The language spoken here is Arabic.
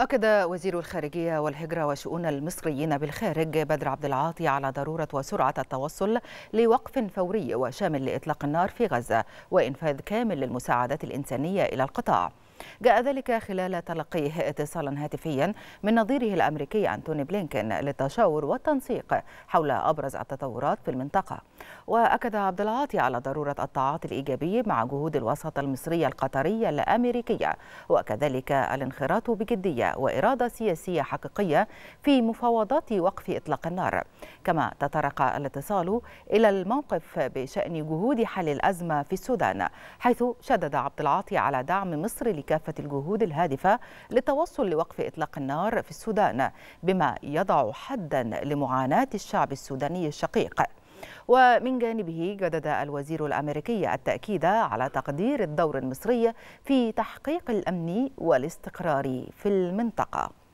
أكد وزير الخارجية والهجرة وشؤون المصريين بالخارج بدر عبد العاطي على ضرورة وسرعة التوصل لوقف فوري وشامل لإطلاق النار في غزة وإنفاذ كامل للمساعدات الإنسانية إلى القطاع. جاء ذلك خلال تلقيه اتصالا هاتفيا من نظيره الأمريكي أنتوني بلينكن للتشاور والتنسيق حول أبرز التطورات في المنطقة وأكد عبد العاطي على ضرورة التعاطي الإيجابي مع جهود الوساطة المصرية القطرية الأمريكية وكذلك الانخراط بجدية وإرادة سياسية حقيقية في مفاوضات وقف إطلاق النار كما تطرق الاتصال إلى الموقف بشأن جهود حل الأزمة في السودان حيث شدد عبد العاطي على دعم مصر كافة الجهود الهادفة للتوصل لوقف إطلاق النار في السودان بما يضع حدا لمعاناة الشعب السوداني الشقيق ومن جانبه جدد الوزير الأمريكي التأكيد على تقدير الدور المصري في تحقيق الأمن والاستقرار في المنطقة